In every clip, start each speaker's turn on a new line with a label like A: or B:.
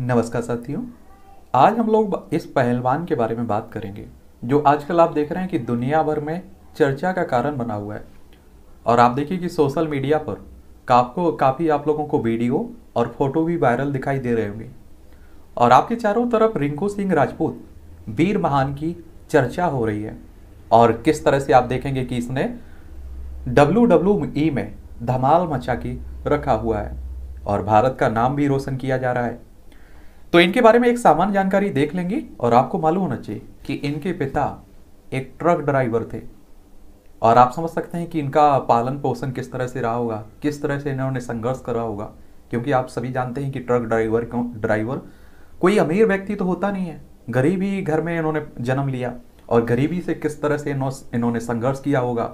A: नमस्कार साथियों आज हम लोग इस पहलवान के बारे में बात करेंगे जो आजकल आप देख रहे हैं कि दुनिया भर में चर्चा का कारण बना हुआ है और आप देखिए कि सोशल मीडिया पर आपको काफ़ी आप लोगों को वीडियो और फोटो भी वायरल दिखाई दे रहे होंगे और आपके चारों तरफ रिंकू सिंह राजपूत वीर महान की चर्चा हो रही है और किस तरह से आप देखेंगे कि इसने डब्ल्यू डब्ल्यू ई में धमाल मचा के रखा हुआ है और भारत का नाम भी रोशन किया जा रहा है तो इनके बारे में एक सामान्य जानकारी देख लेंगे और आपको मालूम होना चाहिए कि इनके पिता एक ट्रक ड्राइवर थे और आप समझ सकते हैं कि इनका पालन पोषण किस तरह से रहा होगा किस तरह से इन्होंने संघर्ष करा होगा क्योंकि आप सभी जानते हैं कि ट्रक ड्राइवर ड्राइवर कोई अमीर व्यक्ति तो होता नहीं है गरीबी घर में इन्होंने जन्म लिया और गरीबी से किस तरह से इन्होंने संघर्ष किया होगा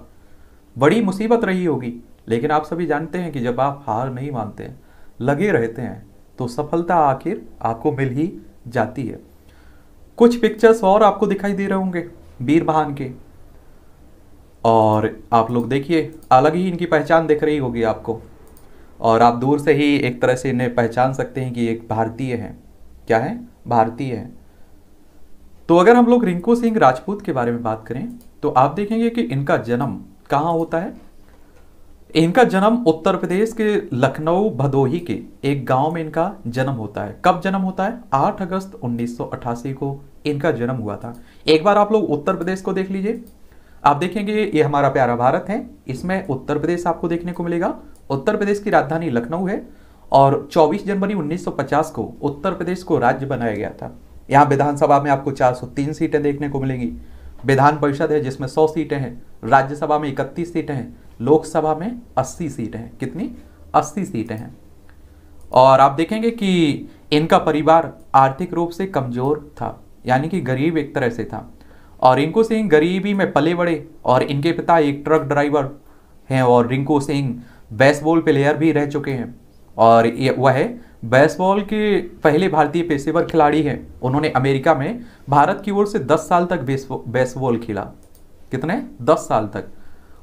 A: बड़ी मुसीबत रही होगी लेकिन आप सभी जानते हैं कि जब आप हार नहीं मानते लगे रहते हैं तो सफलता आखिर आपको मिल ही जाती है कुछ पिक्चर्स और आपको दिखाई दे रहे होंगे वीर बहान के और आप लोग देखिए अलग ही इनकी पहचान दिख रही होगी आपको और आप दूर से ही एक तरह से इन्हें पहचान सकते हैं कि एक भारतीय हैं क्या है भारतीय हैं तो अगर हम लोग रिंकू सिंह राजपूत के बारे में बात करें तो आप देखेंगे कि इनका जन्म कहाँ होता है इनका जन्म उत्तर प्रदेश के लखनऊ भदोही के एक गांव में इनका जन्म होता है कब जन्म होता है 8 अगस्त 1988 को इनका जन्म हुआ था एक बार आप लोग उत्तर प्रदेश को देख लीजिए आप देखेंगे ये हमारा प्यारा भारत है इसमें उत्तर प्रदेश आपको देखने को मिलेगा उत्तर प्रदेश की राजधानी लखनऊ है और 24 जनवरी 1950 को उत्तर प्रदेश को राज्य बनाया गया था यहाँ विधानसभा में आपको 403 सीटें देखने को मिलेंगी विधान परिषद है जिसमें 100 सीटें हैं राज्यसभा में 31 सीटें हैं लोकसभा में 80 सीटें हैं कितनी 80 सीटें हैं और आप देखेंगे कि इनका परिवार आर्थिक रूप से कमज़ोर था यानी कि गरीब एक तरह से था और रिंकू सिंह गरीबी में पले बड़े और इनके पिता एक ट्रक ड्राइवर हैं और रिंकू सिंह बेसबॉल प्लेयर भी रह चुके हैं और ये वह बेसबॉल के पहले भारतीय पेशेवर खिलाड़ी हैं उन्होंने अमेरिका में भारत की ओर से 10 साल तक बेसबॉल खेला कितने 10 साल तक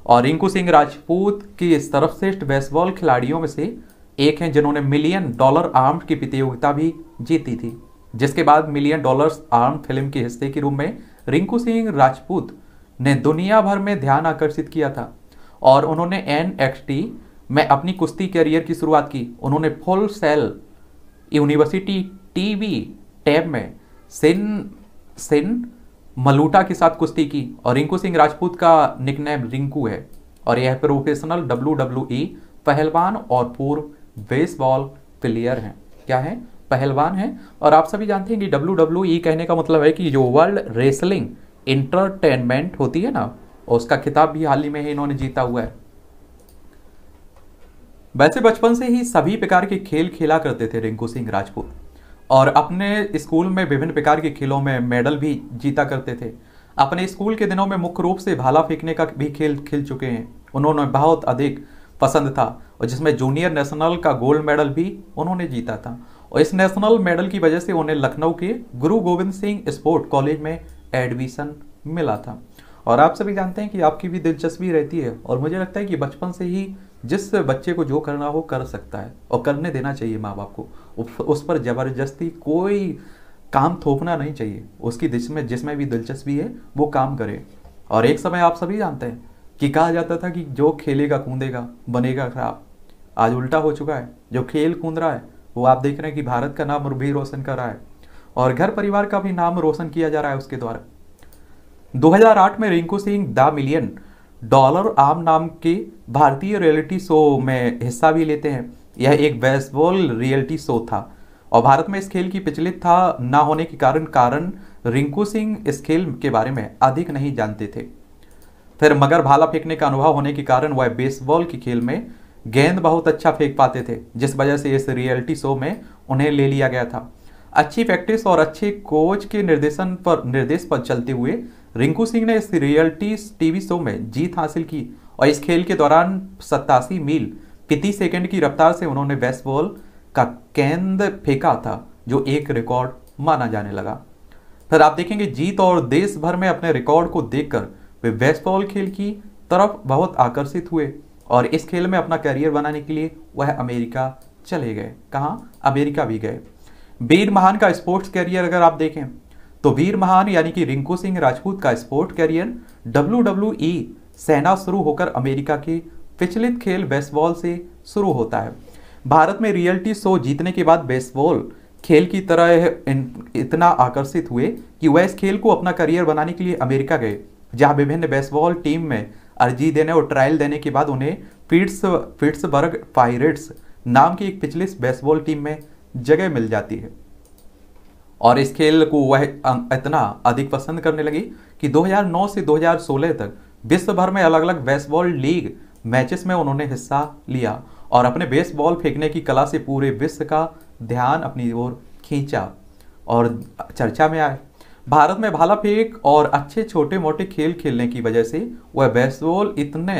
A: और रिंकू सिंह राजपूत की सर्वश्रेष्ठ बेसबॉल खिलाड़ियों में से एक हैं जिन्होंने मिलियन डॉलर आर्म की प्रतियोगिता भी जीती थी जिसके बाद मिलियन डॉलर्स आर्म फिल्म के हिस्से के रूप में रिंकू सिंह राजपूत ने दुनिया भर में ध्यान आकर्षित किया था और उन्होंने एन में अपनी कुश्ती करियर की शुरुआत की उन्होंने full sail university TV tab में सिन सिन मलूटा के साथ कुश्ती की और रिंकू सिंह राजपूत का निकनेम रिंकू है और यह प्रोफेशनल डब्ल्यू डब्ल्यू ई पहलवान और पूर्व बेसबॉल प्लेयर हैं क्या है पहलवान है और आप सभी जानते हैं कि डब्ल्यू डब्ल्यू ई कहने का मतलब है कि जो वर्ल्ड रेसलिंग इंटरटेनमेंट होती है ना और उसका खिताब भी हाल ही में ही इन्होंने जीता हुआ है वैसे बचपन से ही सभी प्रकार के खेल खेला करते थे रिंकू सिंह राजपूत और अपने स्कूल में विभिन्न प्रकार के खेलों में मेडल भी जीता करते थे अपने स्कूल के दिनों में मुख्य रूप से भाला फेंकने का भी खेल खेल चुके हैं उन्होंने बहुत अधिक पसंद था और जिसमें जूनियर नेशनल का गोल्ड मेडल भी उन्होंने जीता था और इस नेशनल मेडल की वजह से उन्हें लखनऊ के गुरु गोविंद सिंह स्पोर्ट कॉलेज में एडमिशन मिला था और आप सभी जानते हैं कि आपकी भी दिलचस्पी रहती है और मुझे लगता है कि बचपन से ही जिस बच्चे को जो करना हो कर सकता है और करने देना चाहिए माँ बाप को उस पर ज़बरदस्ती कोई काम थोपना नहीं चाहिए उसकी जिसमें जिसमें भी दिलचस्पी है वो काम करे और एक समय आप सभी जानते हैं कि कहा जाता था कि जो खेलेगा कूदेगा बनेगा खराब आज उल्टा हो चुका है जो खेल कूद रहा है वो आप देख रहे हैं कि भारत का नाम भी रोशन कर रहा है और घर परिवार का भी नाम रोशन किया जा रहा है उसके द्वारा 2008 में Rinku Singh the million dollar arm नाम के भारतीय रियलिटी शो में हिस्सा भी लेते हैं यह एक बेसबॉल रियलिटी शो था और भारत में इस खेल की पिछले था ना होने के कारण कारण रिंकू सिंह इस खेल के बारे में अधिक नहीं जानते थे फिर मगर भाला फेंकने का अनुभव होने के कारण वह बेसबॉल के खेल में गेंद बहुत अच्छा फेंक पाते थे जिस वजह से इस रियलिटी शो में उन्हें ले लिया गया था अच्छी प्रैक्टिस और अच्छे कोच के निर्देशन पर निर्देश पर चलते हुए रिंकू सिंह ने इस रियलिटी टीवी शो में जीत हासिल की और इस खेल के दौरान सत्तासी मील प्रति सेकंड की रफ्तार से उन्होंने बॉल का केंद्र फेंका था जो एक रिकॉर्ड माना जाने लगा फिर आप देखेंगे जीत और देश भर में अपने रिकॉर्ड को देखकर वे बॉल खेल की तरफ बहुत आकर्षित हुए और इस खेल में अपना करियर बनाने के लिए वह अमेरिका चले गए कहाँ अमेरिका भी गए बीर महान का स्पोर्ट्स करियर अगर आप देखें तो वीर महान यानी कि रिंकू सिंह राजपूत का स्पोर्ट कैरियर डब्ल्यू सेना शुरू होकर अमेरिका के विचलित खेल बेसबॉल से शुरू होता है भारत में रियलिटी शो जीतने के बाद बेसबॉल खेल की तरह इतना आकर्षित हुए कि वह इस खेल को अपना करियर बनाने के लिए अमेरिका गए जहां विभिन्न बेसबॉल टीम में अर्जी देने और ट्रायल देने के बाद उन्हें फिट्स फिट्सबर्ग पायरेट्स नाम की एक पिछली बेसबॉल टीम में जगह मिल जाती है और इस खेल को वह अं, इतना अधिक पसंद करने लगी कि 2009 से 2016 तक विश्व भर में अलग अलग बेसबॉल लीग मैचेस में उन्होंने हिस्सा लिया और अपने बेसबॉल फेंकने की कला से पूरे विश्व का ध्यान अपनी ओर खींचा और चर्चा में आए भारत में भाला फेंक और अच्छे छोटे मोटे खेल खेलने की वजह से वह बेसबॉल इतने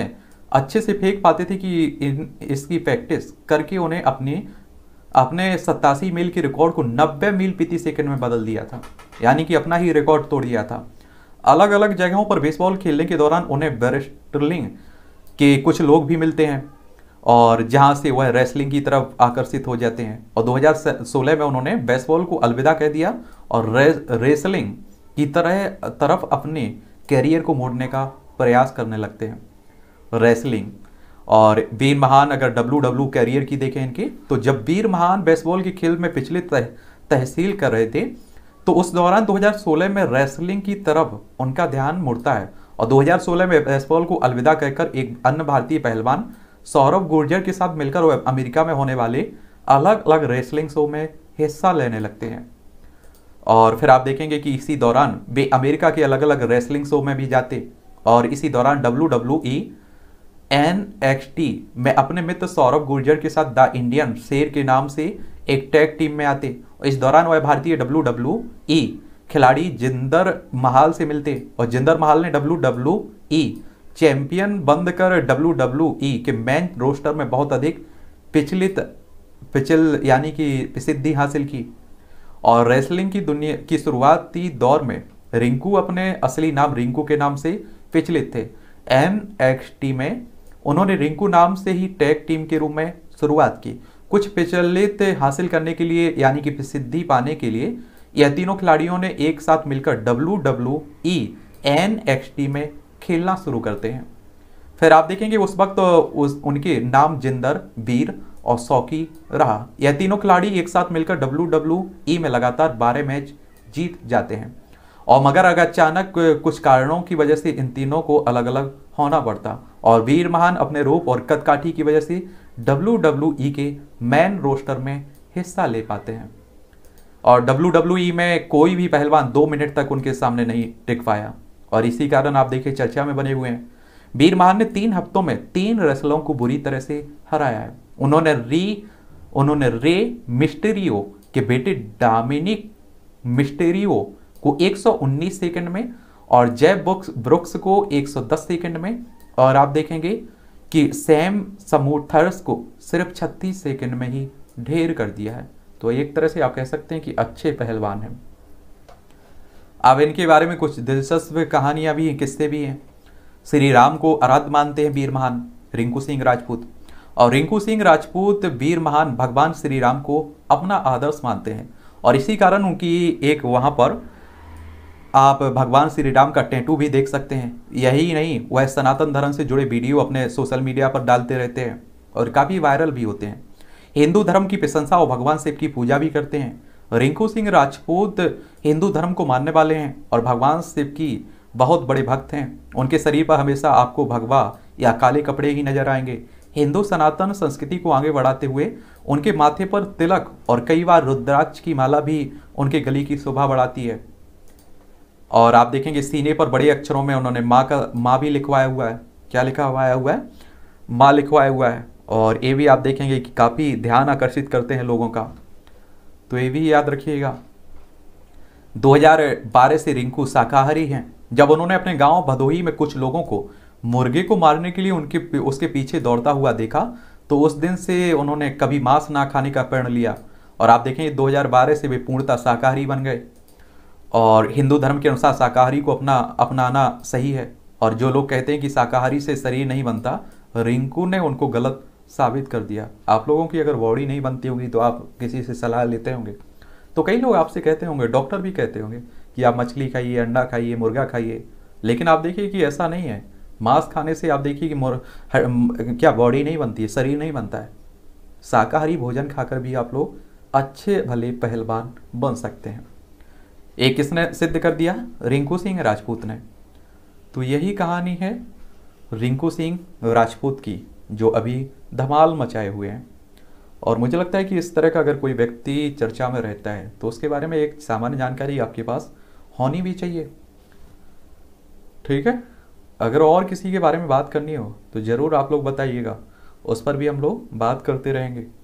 A: अच्छे से फेंक पाते थे कि इन इसकी प्रैक्टिस करके उन्हें अपनी अपने सत्तासी मील के रिकॉर्ड को 90 मील प्रति सेकंड में बदल दिया था यानी कि अपना ही रिकॉर्ड तोड़ दिया था अलग अलग जगहों पर बेसबॉल खेलने के दौरान उन्हें बेरेस्टलिंग के कुछ लोग भी मिलते हैं और जहां से वह रेसलिंग की तरफ आकर्षित हो जाते हैं और 2016 में उन्होंने बेसबॉल को अलविदा कह दिया और रे, रेसलिंग की तरह तरफ अपने कैरियर को मोड़ने का प्रयास करने लगते हैं रेसलिंग और बीर महान अगर डब्लू डब्लू कैरियर की देखें इनकी तो जब बीर महान बेसबॉल के खेल में पिछले तह, तहसील कर रहे थे तो उस दौरान 2016 में रेसलिंग की तरफ उनका ध्यान मुड़ता है और 2016 में बेसबॉल को अलविदा कहकर एक अन्य भारतीय पहलवान सौरभ गुर्जर के साथ मिलकर अमेरिका में होने वाले अलग अलग रेसलिंग शो में हिस्सा लेने लगते हैं और फिर आप देखेंगे कि इसी दौरान वे अमेरिका के अलग अलग रेसलिंग शो में भी जाते और इसी दौरान W W E N X T में अपने मित्र सौरभ गुर्जर के साथ द इंडियन शेर के नाम से एक टैग टीम में आते और इस दौरान वह भारतीय डब्ल्यू डब्ल्यू ई खिलाड़ी जिंदर महाल से मिलते और जिंदर महाल ने डब्ल्यू डब्ल्यू ई चैंपियन बंद कर डब्ल्यू डब्ल्यू ई e के मैन रोस्टर में बहुत अधिक पिछलित पिछल यानी कि प्रसिद्धि हासिल की और रेसलिंग की दुनिया की शुरुआती दौर में रिंकू अपने असली नाम रिंकू के नाम से पिछलित थे एन एक्स टी में उन्होंने रिंकू नाम से ही टैग टीम के रूप में शुरुआत की कुछ प्रचलित हासिल करने के लिए यानी कि प्रसिद्धि पाने के लिए यह तीनों खिलाड़ियों ने एक साथ मिलकर W W E N X T में खेलना शुरू करते हैं फिर आप देखेंगे उस वक्त उस उनके नाम जिंदर वीर और सौकी रहा यह तीनों खिलाड़ी एक साथ मिलकर डब्ल्यू डब्ल्यू ई में लगातार बारह मैच जीत जाते हैं और मगर अगर अचानक कुछ कारणों की वजह से इन तीनों को अलग अलग होना पड़ता और वीर महान अपने रूप और कदकाठी की वजह से डब्ल्यू e के मैन रोस्टर में हिस्सा ले पाते हैं और डब्ल्यू e में कोई भी पहलवान दो मिनट तक उनके सामने नहीं टिक पाया और इसी कारण आप देखिए चर्चा में बने हुए हैं वीर महान ने तीन हफ्तों में तीन रेसलों को बुरी तरह से हराया है उन्होंने री उन्होंने रे मिस्टेरियो के बेटे डामिनिक मिस्टेरियो को 119 सेकंड में और जय बुक्स ब्रुक्स को 110 सेकंड में और आप देखेंगे कि सैम समूथर्स को सिर्फ छत्तीस सेकंड में ही ढेर कर दिया है तो एक तरह से आप कह सकते हैं कि अच्छे पहलवान हैं अब इनके बारे में कुछ दिलचस्प कहानियां भी हैं किस्से भी हैं श्री राम को आराध्य मानते हैं वीर महान रिंकू सिंह राजपूत और रिंकू सिंह राजपूत वीर महान भगवान श्री राम को अपना आदर्श मानते हैं और इसी कारण उनकी एक वहाँ पर आप भगवान श्री राम का टेंटू भी देख सकते हैं यही नहीं वह सनातन धर्म से जुड़े वीडियो अपने सोशल मीडिया पर डालते रहते हैं और काफ़ी वायरल भी होते हैं हिंदू धर्म की प्रशंसा और भगवान शिव की पूजा भी करते हैं रिंकू सिंह राजपूत हिंदू धर्म को मानने वाले हैं और भगवान शिव की बहुत बड़े भक्त हैं उनके शरीर पर हमेशा आपको भगवा या काले कपड़े ही नजर आएंगे हिंदू सनातन संस्कृति को आगे बढ़ाते हुए उनके माथे पर तिलक और कई बार रुद्राक्ष की माला भी उनके गली की शोभा बढ़ाती है और आप देखेंगे सीने पर बड़े अक्षरों में उन्होंने माँ का माँ भी लिखवाया हुआ है क्या लिखा हुआ हुआ है माँ लिखवाया हुआ है और ये भी आप देखेंगे कि काफ़ी ध्यान आकर्षित करते हैं लोगों का तो ये भी याद रखिएगा 2012 से रिंकू शाकाहारी हैं जब उन्होंने अपने गांव भदोही में कुछ लोगों को मुर्गे को मारने के लिए उनके उसके पीछे दौड़ता हुआ देखा तो उस दिन से उन्होंने कभी मांस ना खाने का प्रण लिया और आप देखें 2012 से वे पूर्णता शाकाहारी बन गए और हिंदू धर्म के अनुसार शाकाहारी को अपना अपनाना सही है और जो लोग कहते हैं कि शाकाहारी से शरीर नहीं बनता रिंकू ने उनको गलत साबित कर दिया आप लोगों की अगर बॉडी नहीं बनती होगी तो आप किसी से सलाह लेते होंगे तो कई लोग आपसे कहते होंगे डॉक्टर भी कहते होंगे कि आप मछली खाइए अंडा खाइए मुर्गा खाइए लेकिन आप देखिए कि ऐसा नहीं है मांस खाने से आप देखिए कि मोर क्या बॉडी नहीं बनती है शरीर नहीं बनता है शाकाहारी भोजन खाकर भी आप लोग अच्छे भले पहलवान बन सकते हैं एक किसने सिद्ध कर दिया रिंकू सिंह राजपूत ने तो यही कहानी है रिंकू सिंह राजपूत की जो अभी धमाल मचाए हुए हैं और मुझे लगता है कि इस तरह का अगर कोई व्यक्ति चर्चा में रहता है तो उसके बारे में एक सामान्य जानकारी आपके पास होनी भी चाहिए ठीक है अगर और किसी के बारे में बात करनी हो तो ज़रूर आप लोग बताइएगा उस पर भी हम लोग बात करते रहेंगे